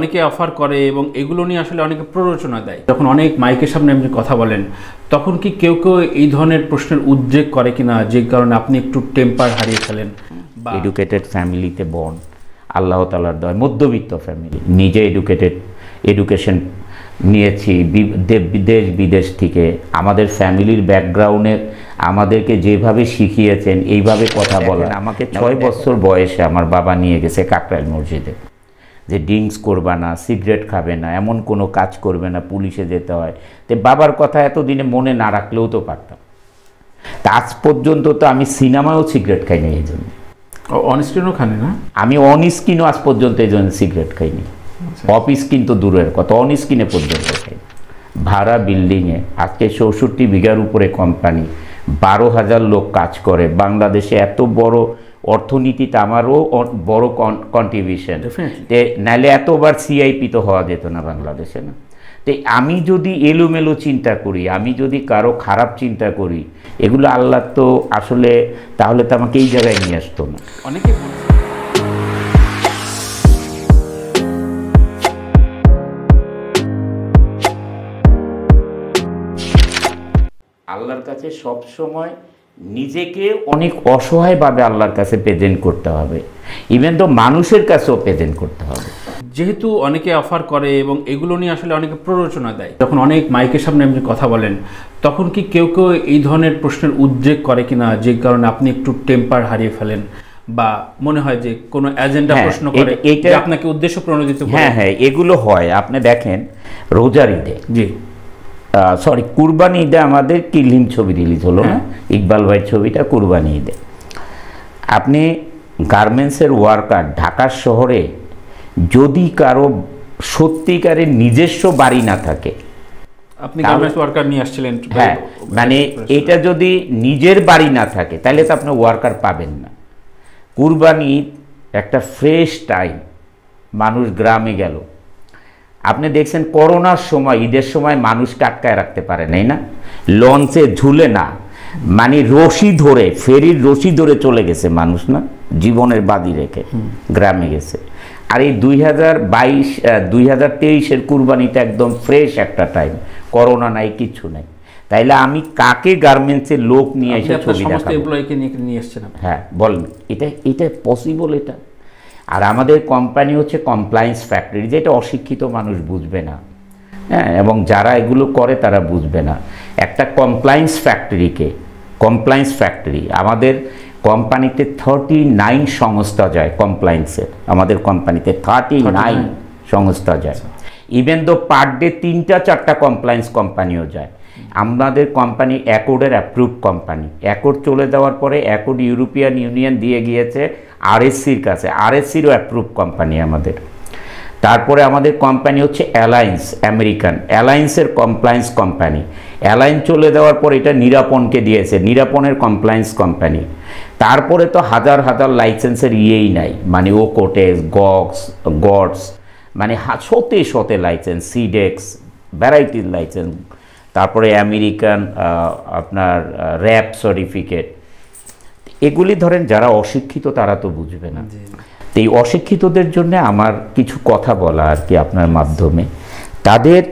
অনেকে অফার করে এবং এগুলো নিয়ে আসলে অনেকে প্ররোচনা দেয় যখন অনেক মাইকের সামনে আপনি কথা বলেন তখন কি কেউ কেউ এই ধরনের প্রশ্নের উদ্বেগ করে কিনা যে কারণে আপনি একটু টেম্পার হারিয়ে ফেলেন এডুকেটেড ফ্যামিলিতে বন আল্লাহ তালার দয় মধ্যবিত্ত ফ্যামিলি নিজে এডুকেটেড এডুকেশন নিয়েছি দেশ বিদেশ থেকে আমাদের ফ্যামিলির ব্যাকগ্রাউন্ডে আমাদেরকে যেভাবে শিখিয়েছেন এইভাবে কথা বলেন আমাকে ছয় বছর বয়সে আমার বাবা নিয়ে গেছে কাকরাইল মসজিদে যে ড্রিঙ্কস করবে না সিগারেট খাবে না এমন কোনো কাজ করবে না পুলিশে যেতে হয় তো বাবার কথা এতদিনে মনে না রাখলেও তো পারতাম তা আজ পর্যন্ত তো আমি সিনেমায়ও সিগারেট খাইনি এই জন্য অনস্ক্রিনও খানি না আমি অনস্ক্রিনও আজ পর্যন্ত এই জন্য সিগারেট খাইনি আচ্ছা। অফিস স্ক্রিন তো দূরের কথা অনস্ক্রিনে পর্যন্ত খাই ভাড়া বিল্ডিংয়ে আজকে চৌষট্টি বিঘার উপরে কোম্পানি বারো হাজার লোক কাজ করে বাংলাদেশে এত বড় অর্থনীতিতে আমারও বড় কন্ট্রিবিউশন তে নাহলে এতবার সিআইপি তো হওয়া যেত না বাংলাদেশে না তো আমি যদি এলোমেলো চিন্তা করি আমি যদি কারো খারাপ চিন্তা করি এগুলো আল্লাহ তো আসলে তাহলে তো আমাকে এই জায়গায় নিয়ে আসতো না অনেকে আল্লাহর কাছে সব সময় নিজেকে অনেক অসহায়ভাবে আল্লাহর কাছে প্রেজেন্ট করতে হবে ইভেন তো মানুষের কাছেও প্রেজেন্ট করতে হবে যেহেতু অনেকে অফার করে এবং এগুলো নিয়ে আসলে অনেকে প্ররোচনা দেয় যখন অনেক মাইকের সামনে আপনি কথা বলেন তখন কি কেউ কেউ এই ধরনের প্রশ্নের উদ্বেগ করে কিনা যে কারণে আপনি একটু টেম্পার হারিয়ে ফেলেন বা মনে হয় যে কোনো এজেন্ডা হ্যাঁ, প্রশ্ন করে এটা আপনাকে উদ্দেশ্য প্রণোদিত হ্যাঁ হ্যাঁ এগুলো হয় আপনি দেখেন রোজার ঈদে জি সরি কুরবানি ঈদে আমাদের কিলিম ছবি রিলিজ হলো না হ্যাঁ। হ্যাঁ? ইকবাল ভাই ছবিটা কুরবানি ঈদে আপনি গার্মেন্টসের ওয়ার্কার ঢাকার শহরে যদি কারো সত্যিকারের নিজস্ব বাড়ি না থাকে আপনি গার্মেন্টস ওয়ার্কার নিয়ে আসছিলেন হ্যাঁ মানে এটা যদি নিজের বাড়ি না থাকে তাহলে তো আপনি ওয়ার্কার পাবেন না কুরবানি একটা ফ্রেশ টাইম মানুষ গ্রামে গেল আপনি দেখছেন করোনার সময় ঈদের সময় মানুষ আটকায় রাখতে পারে নাই না লঞ্চে ঝুলে না মানে রশি ধরে ফেরির রশি ধরে চলে গেছে মানুষ না জীবনের বাদি রেখে গ্রামে গেছে আর এই দুই হাজার বাইশ দুই হাজার তেইশের কুরবানিটা একদম ফ্রেশ একটা টাইম করোনা নাই কিছু নাই তাইলে আমি কাকে গার্মেন্টসের লোক নিয়ে এসে ছবি দেখাবো হ্যাঁ বলেন এটা এটা পসিবল এটা আর আমাদের কোম্পানি হচ্ছে কমপ্লায়েন্স ফ্যাক্টরি যেটা অশিক্ষিত মানুষ বুঝবে না হ্যাঁ এবং যারা এগুলো করে তারা বুঝবে না একটা কমপ্লায়েন্স ফ্যাক্টরিকে কমপ্লায়েন্স ফ্যাক্টরি আমাদের কোম্পানিতে থার্টি নাইন সংস্থা যায় কমপ্লায়েন্সের আমাদের কোম্পানিতে থার্টি নাইন সংস্থা যায় ইভেন দো পার ডে তিনটা চারটা কমপ্লায়েন্স কোম্পানিও যায় আমাদের কোম্পানি অ্যাকোর্ডের অ্যাপ্রুভ কোম্পানি অ্যাকোর্ড চলে যাওয়ার পরে অ্যাকোর্ড ইউরোপিয়ান ইউনিয়ন দিয়ে গিয়েছে আরএসসির কাছে আরএসসিরও অ্যাপ্রুভ কোম্পানি আমাদের তারপরে আমাদের কোম্পানি হচ্ছে অ্যালায়েন্স আমেরিকান অ্যালায়েন্সের কমপ্লায়েন্স কোম্পানি অ্যালায়েন্স চলে যাওয়ার পর এটা নিরাপনকে দিয়েছে নিরাপনের কমপ্লায়েন্স কোম্পানি তারপরে তো হাজার হাজার লাইসেন্সের ইয়েই নাই মানে ও কোটেস গক্স গডস মানে সতে সতে লাইসেন্স সিডেক্স ভ্যারাইটির লাইসেন্স তারপরে আমেরিকান আপনার র্যাপ সার্টিফিকেট এগুলি ধরেন যারা অশিক্ষিত তারা তো বুঝবে না তো এই অশিক্ষিতদের জন্য আমার কিছু কথা বলা আর কি আপনার মাধ্যমে তাদের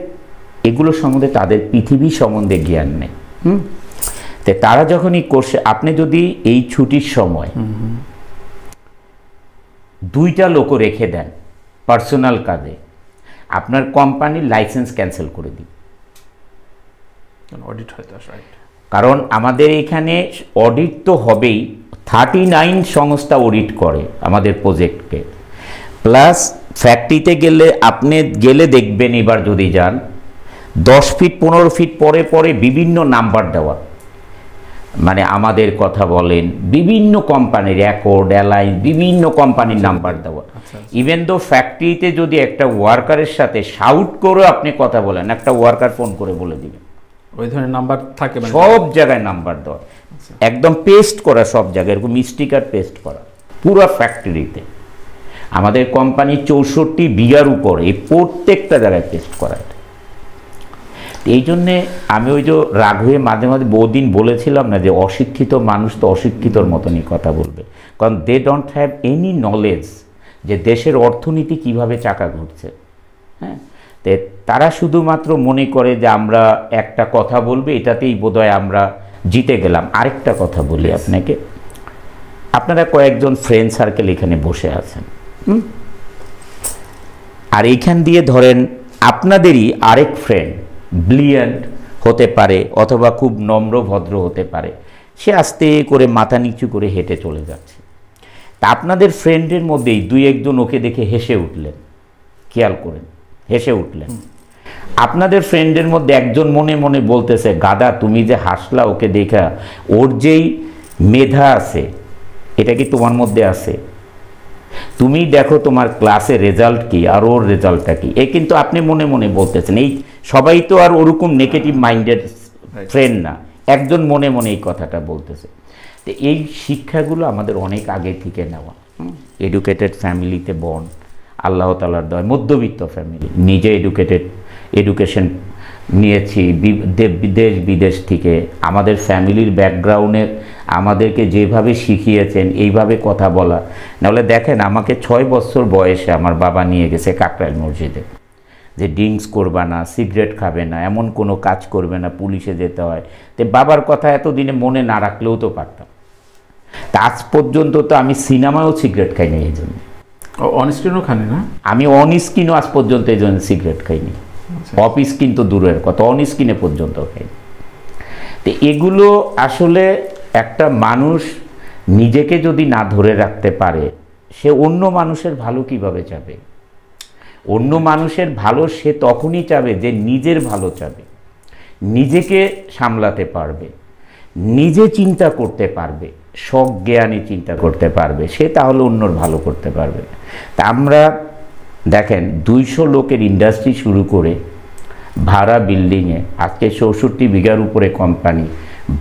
এগুলো সম্বন্ধে তাদের পৃথিবী সম্বন্ধে জ্ঞান নেই হুম তো তারা যখন এই কোর্সে আপনি যদি এই ছুটির সময় দুইটা লোক রেখে দেন পার্সোনাল কাজে আপনার কোম্পানির লাইসেন্স ক্যান্সেল করে দিই অডিট হয় কারণ আমাদের এখানে অডিট তো হবেই থার্টি নাইন সংস্থা অডিট করে আমাদের প্রজেক্টকে প্লাস ফ্যাক্টরিতে গেলে আপনি গেলে দেখবেন এবার যদি যান দশ ফিট পনেরো ফিট পরে পরে বিভিন্ন নাম্বার দেওয়া মানে আমাদের কথা বলেন বিভিন্ন কোম্পানির অ্যাকর্ড অ্যালাইন্স বিভিন্ন কোম্পানির নাম্বার আচ্ছা, আচ্ছা, দেওয়া ইভেন দো ফ্যাক্টরিতে যদি একটা ওয়ার্কারের সাথে শাউট করেও আপনি কথা বলেন একটা ওয়ার্কার ফোন করে বলে দিবেন ওই ধরনের নাম্বার থাকে মানে সব জায়গায় নাম্বার দেওয়া একদম পেস্ট করা সব জায়গায় এরকম স্টিকার পেস্ট করা পুরো ফ্যাক্টরিতে আমাদের কোম্পানি চৌষট্টি বিঘার উপর এই প্রত্যেকটা জায়গায় পেস্ট করা এই জন্যে আমি ওই যে রাগ হয়ে মাঝে মাঝে বহুদিন বলেছিলাম না যে অশিক্ষিত মানুষ তো অশিক্ষিতর মতনই কথা বলবে কারণ they don't have any knowledge যে দেশের অর্থনীতি কিভাবে চাকা ঘুরছে হ্যাঁ তারা শুধুমাত্র মনে করে যে আমরা একটা কথা বলবে এটাতেই বোধহয় আমরা জিতে গেলাম আরেকটা কথা বলি আপনাকে আপনারা কয়েকজন ফ্রেন্ড সার্কেল এখানে বসে আছেন আর এইখান দিয়ে ধরেন আপনাদেরই আরেক ফ্রেন্ড ব্লিয়েন্ট হতে পারে অথবা খুব নম্র ভদ্র হতে পারে সে আস্তে করে মাথা নিচু করে হেঁটে চলে যাচ্ছে তা আপনাদের ফ্রেন্ডের মধ্যেই দুই একজন ওকে দেখে হেসে উঠলেন খেয়াল করেন হেসে উঠলেন আপনাদের ফ্রেন্ডের মধ্যে একজন মনে মনে বলতেছে গাদা তুমি যে হাসলা ওকে দেখা ওর যেই মেধা আছে এটা কি তোমার মধ্যে আছে তুমি দেখো তোমার ক্লাসে রেজাল্ট কি আর ওর রেজাল্টটা কি এ কিন্তু আপনি মনে মনে বলতেছেন এই সবাই তো আর ওরকম নেগেটিভ মাইন্ডের ফ্রেন্ড না একজন মনে মনে এই কথাটা বলতেছে তো এই শিক্ষাগুলো আমাদের অনেক আগে থেকে নেওয়া এডুকেটেড ফ্যামিলিতে বন্ড আল্লাহ তালার দয় মধ্যবিত্ত ফ্যামিলি নিজে এডুকেটেড এডুকেশন নিয়েছি দেশ বিদেশ থেকে আমাদের ফ্যামিলির ব্যাকগ্রাউন্ডে আমাদেরকে যেভাবে শিখিয়েছেন এইভাবে কথা বলা নাহলে দেখেন আমাকে ছয় বছর বয়সে আমার বাবা নিয়ে গেছে কাকরাইল মসজিদে যে ড্রিঙ্কস করবে না সিগারেট খাবে না এমন কোনো কাজ করবে না পুলিশে যেতে হয় তো বাবার কথা এতদিনে মনে না রাখলেও তো পারতাম তা আজ পর্যন্ত তো আমি সিনেমায়ও সিগারেট খাই না এই জন্য অন স্ক্রিনও খানে না আমি অন স্ক্রিনও আজ পর্যন্ত এই জন্য সিগারেট খাইনি অফ স্কিন তো দূরের কথা অন স্ক্রিনে পর্যন্ত খাইনি তো এগুলো আসলে একটা মানুষ নিজেকে যদি না ধরে রাখতে পারে সে অন্য মানুষের ভালো কিভাবে চাবে অন্য মানুষের ভালো সে তখনই চাবে যে নিজের ভালো চাবে নিজেকে সামলাতে পারবে নিজে চিন্তা করতে পারবে সজ্ঞানী চিন্তা করতে পারবে সে তাহলে অন্যর ভালো করতে পারবে তা আমরা দেখেন দুইশো লোকের ইন্ডাস্ট্রি শুরু করে ভাড়া বিল্ডিংয়ে আজকে চৌষট্টি বিঘার উপরে কোম্পানি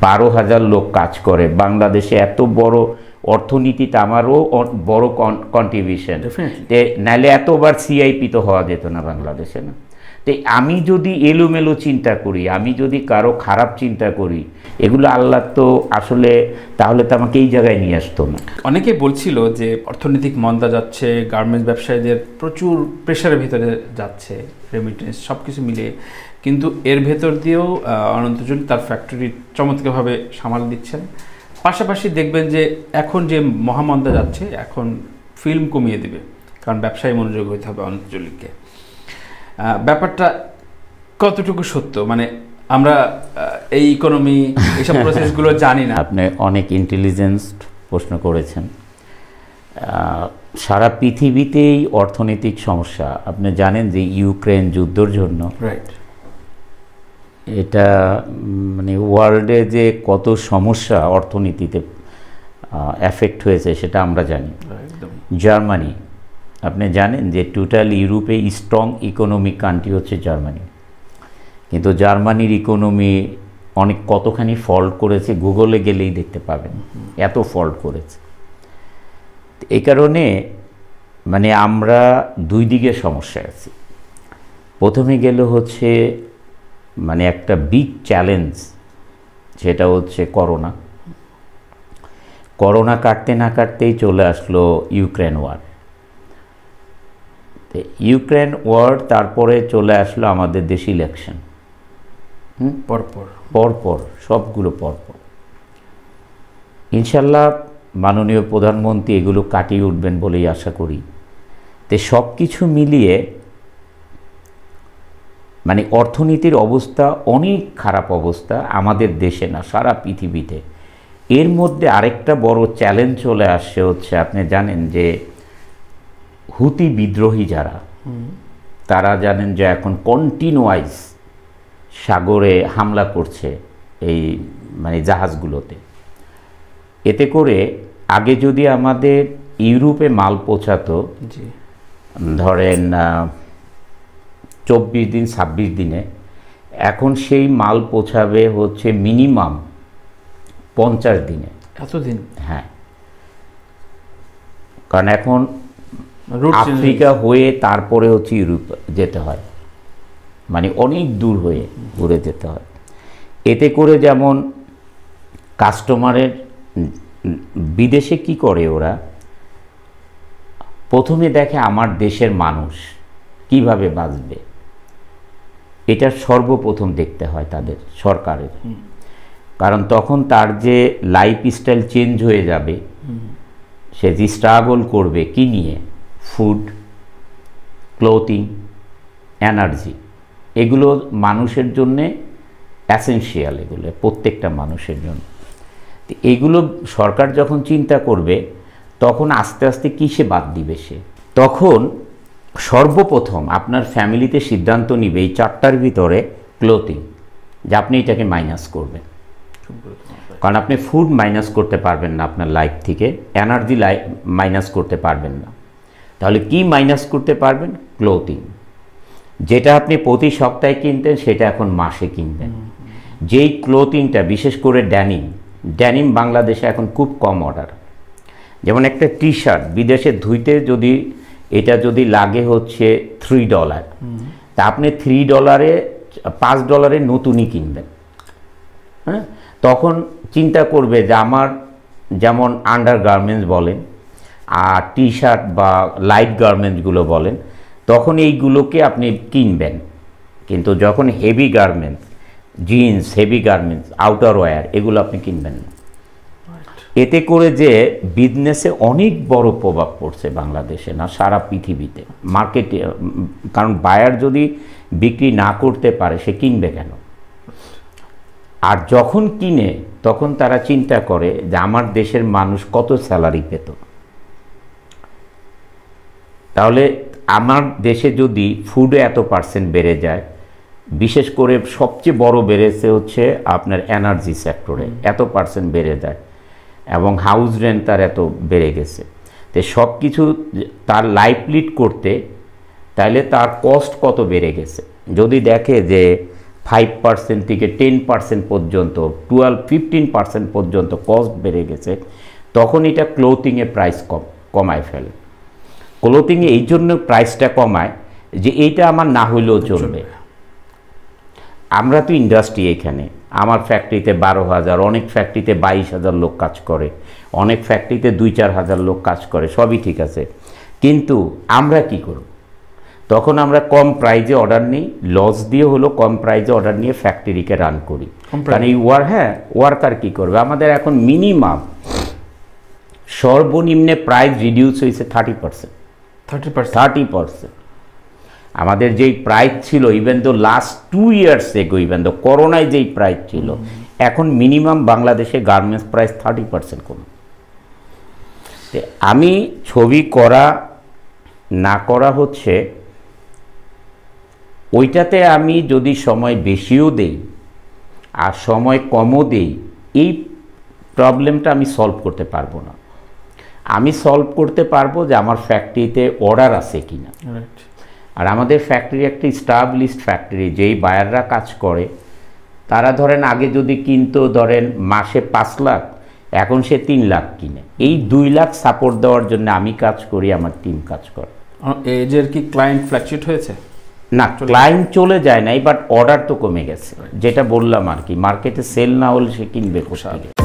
বারো হাজার লোক কাজ করে বাংলাদেশে এত বড় অর্থনীতিতে আমারও বড় কন্ট্রিবিউশন নাহলে এতবার সিআইপি তো হওয়া যেত না বাংলাদেশে না তাই আমি যদি এলোমেলো চিন্তা করি আমি যদি কারো খারাপ চিন্তা করি এগুলো আল্লাহ তো আসলে তাহলে তো আমাকে এই জায়গায় নিয়ে আসতো না অনেকে বলছিল যে অর্থনৈতিক মন্দা যাচ্ছে গার্মেন্টস ব্যবসায়ীদের প্রচুর প্রেশারের ভিতরে যাচ্ছে রেমিটেন্স সব কিছু মিলিয়ে কিন্তু এর ভেতর দিয়েও অনন্তজন তার ফ্যাক্টরি চমৎকারভাবে সামাল দিচ্ছেন পাশাপাশি দেখবেন যে এখন যে মহামন্দা যাচ্ছে এখন ফিল্ম কমিয়ে দেবে কারণ ব্যবসায় মনোযোগ হইতে হবে অনন্তজলিকে ব্যাপারটা কতটুকু সত্য মানে আমরা এই ইকোনমি এইসব প্রসেসগুলো জানি না আপনি অনেক ইন্টেলিজেন্স প্রশ্ন করেছেন সারা পৃথিবীতেই অর্থনৈতিক সমস্যা আপনি জানেন যে ইউক্রেন যুদ্ধর জন্য এটা মানে ওয়ার্ল্ডে যে কত সমস্যা অর্থনীতিতে এফেক্ট হয়েছে সেটা আমরা জানি জার্মানি আপনি জানেন যে টোটাল ইউরোপে স্ট্রং ইকোনমিক কান্ট্রি হচ্ছে জার্মানি কিন্তু জার্মানির ইকোনমি অনেক কতখানি ফল্ট করেছে গুগলে গেলেই দেখতে পাবেন এত ফল্ট করেছে এই কারণে মানে আমরা দুই দিকে সমস্যা আছি প্রথমে গেল হচ্ছে মানে একটা বিগ চ্যালেঞ্জ সেটা হচ্ছে করোনা করোনা কাটতে না কাটতেই চলে আসলো ইউক্রেন ওয়ার ইউক্রেন ওয়ার তারপরে চলে আসলো আমাদের দেশ ইলেকশন পরপর পরপর সবগুলো পরপর ইনশাল্লাহ মাননীয় প্রধানমন্ত্রী এগুলো কাটিয়ে উঠবেন বলেই আশা করি তে সব কিছু মিলিয়ে মানে অর্থনীতির অবস্থা অনেক খারাপ অবস্থা আমাদের দেশে না সারা পৃথিবীতে এর মধ্যে আরেকটা বড় চ্যালেঞ্জ চলে আসছে হচ্ছে আপনি জানেন যে হুতি বিদ্রোহী যারা তারা জানেন যে এখন কন্টিনিউয়াইজ সাগরে হামলা করছে এই মানে জাহাজগুলোতে এতে করে আগে যদি আমাদের ইউরোপে মাল পৌঁছাতো ধরেন চব্বিশ দিন ছাব্বিশ দিনে এখন সেই মাল পৌঁছাবে হচ্ছে মিনিমাম পঞ্চাশ দিনে এতদিন হ্যাঁ কারণ এখন আফ্রিকা হয়ে তারপরে হচ্ছে ইউরোপ যেতে হয় মানে অনেক দূর হয়ে ঘুরে যেতে হয় এতে করে যেমন কাস্টমারের বিদেশে কি করে ওরা প্রথমে দেখে আমার দেশের মানুষ কিভাবে বাঁচবে এটা সর্বপ্রথম দেখতে হয় তাদের সরকারের কারণ তখন তার যে লাইফ স্টাইল চেঞ্জ হয়ে যাবে সে যে স্ট্রাগল করবে কি নিয়ে ফুড ক্লোথিং এনার্জি এগুলো মানুষের জন্যে অ্যাসেন্সিয়াল এগুলো প্রত্যেকটা মানুষের জন্য তো এগুলো সরকার যখন চিন্তা করবে তখন আস্তে আস্তে কিসে বাদ দিবে সে তখন সর্বপ্রথম আপনার ফ্যামিলিতে সিদ্ধান্ত নিবে এই চারটার ভিতরে ক্লোথিং যে আপনি এটাকে মাইনাস করবেন কারণ আপনি ফুড মাইনাস করতে পারবেন না আপনার লাইফ থেকে এনার্জি লাই মাইনাস করতে পারবেন না তাহলে কি মাইনাস করতে পারবেন ক্লোথিং যেটা আপনি প্রতি সপ্তাহে কিনতেন সেটা এখন মাসে কিনবেন যেই ক্লোথিংটা বিশেষ করে ড্যানিম ড্যানিম বাংলাদেশে এখন খুব কম অর্ডার যেমন একটা টি শার্ট বিদেশে ধুইতে যদি এটা যদি লাগে হচ্ছে থ্রি ডলার তা আপনি থ্রি ডলারে পাঁচ ডলারে নতুনই কিনবেন হ্যাঁ তখন চিন্তা করবে যে আমার যেমন আন্ডার গার্মেন্টস বলেন আর টি শার্ট বা লাইট গার্মেন্টসগুলো বলেন তখন এইগুলোকে আপনি কিনবেন কিন্তু যখন heavy garments jeans heavy garments outerwear এগুলো আপনি কিনবেন না এতে করে যে বিজনেসে অনেক বড় প্রভাব পড়ছে বাংলাদেশে না সারা পৃথিবীতে মার্কেটে কারণ বায়ার যদি বিক্রি না করতে পারে সে কিনবে কেন আর যখন কিনে তখন তারা চিন্তা করে যে আমার দেশের মানুষ কত স্যালারি পেত তাহলে আমার দেশে যদি ফুডে এত পার্সেন্ট বেড়ে যায় বিশেষ করে সবচেয়ে বড় বেড়েছে হচ্ছে আপনার এনার্জি সেক্টরে এত পার্সেন্ট বেড়ে যায় এবং হাউস রেন্ট তার এত বেড়ে গেছে তো সব কিছু তার লাইফলিড করতে তাহলে তার কস্ট কত বেড়ে গেছে যদি দেখে যে ফাইভ পার্সেন্ট থেকে টেন পার্সেন্ট পর্যন্ত টুয়েলভ ফিফটিন পার্সেন্ট পর্যন্ত কস্ট বেড়ে গেছে তখন এটা ক্লোথিংয়ে প্রাইস কম কমায় ফেলে ক্লোথিং এই জন্য প্রাইসটা কমায় যে এইটা আমার না হইলেও আচ্ছা। চলবে আমরা তো ইন্ডাস্ট্রি এখানে আমার ফ্যাক্টরিতে বারো হাজার অনেক ফ্যাক্টরিতে বাইশ হাজার লোক কাজ করে অনেক ফ্যাক্টরিতে দুই চার হাজার লোক কাজ করে সবই ঠিক আছে কিন্তু আমরা কি করব তখন আমরা কম প্রাইজে অর্ডার নিই লস দিয়ে হলো কম প্রাইজে অর্ডার নিয়ে ফ্যাক্টরিকে রান করি কারণ এই ওয়ার হ্যাঁ ওয়ার্কার কী করবে আমাদের এখন মিনিমাম সর্বনিম্নে প্রাইস রিডিউস হয়েছে থার্টি পার্সেন্ট থার্টি পার্সেন্ট আমাদের যেই প্রাইস ছিল even though last two years ago even though করোনায় যেই প্রাইস ছিল এখন মিনিমাম বাংলাদেশে গার্মেন্টস প্রাইস থার্টি পার্সেন্ট কম আমি ছবি করা না করা হচ্ছে ওইটাতে আমি যদি সময় বেশিও দেই আর সময় কমও দেই এই প্রবলেমটা আমি সলভ করতে পারবো না আমি সলভ করতে পারবো যে আমার ফ্যাক্টরিতে অর্ডার আছে কি না আর আমাদের ফ্যাক্টরি একটা স্টাবলিশড ফ্যাক্টরি যেই বায়াররা কাজ করে তারা ধরেন আগে যদি কিনতো ধরেন মাসে পাঁচ লাখ এখন সে তিন লাখ কিনে এই দুই লাখ সাপোর্ট দেওয়ার জন্য আমি কাজ করি আমার টিম কাজ করে এজের কি ক্লায়েন্ট ফ্ল্যাকচুয়েট হয়েছে না ক্লায়েন্ট চলে যায় নাই বাট অর্ডার তো কমে গেছে যেটা বললাম আর কি মার্কেটে সেল না হলে সে কিনবে কোথায়